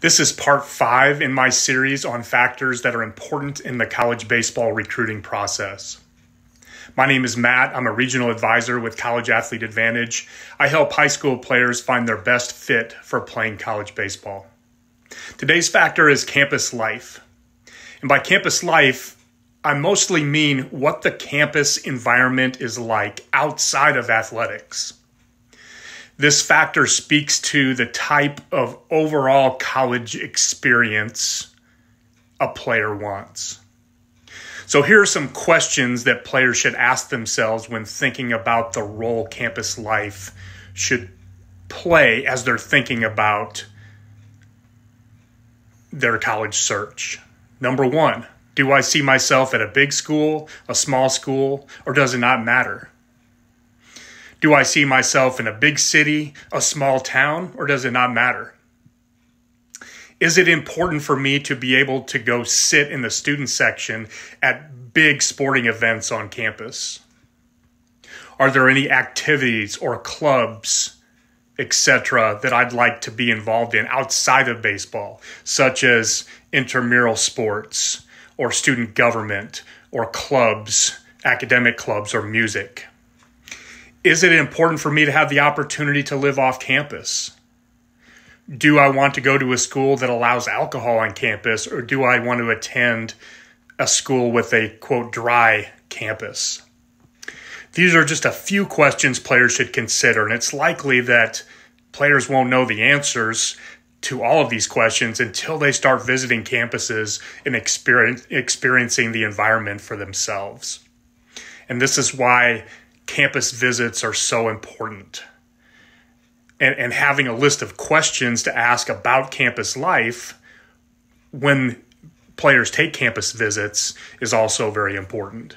This is part five in my series on factors that are important in the college baseball recruiting process. My name is Matt. I'm a regional advisor with College Athlete Advantage. I help high school players find their best fit for playing college baseball. Today's factor is campus life. And by campus life, I mostly mean what the campus environment is like outside of athletics. This factor speaks to the type of overall college experience a player wants. So, here are some questions that players should ask themselves when thinking about the role campus life should play as they're thinking about their college search. Number one, do I see myself at a big school, a small school, or does it not matter? Do I see myself in a big city, a small town, or does it not matter? Is it important for me to be able to go sit in the student section at big sporting events on campus? Are there any activities or clubs, etc., that I'd like to be involved in outside of baseball, such as intramural sports or student government or clubs, academic clubs, or music? is it important for me to have the opportunity to live off campus? Do I want to go to a school that allows alcohol on campus, or do I want to attend a school with a quote dry campus? These are just a few questions players should consider, and it's likely that players won't know the answers to all of these questions until they start visiting campuses and experience, experiencing the environment for themselves. And this is why campus visits are so important. And, and having a list of questions to ask about campus life when players take campus visits is also very important.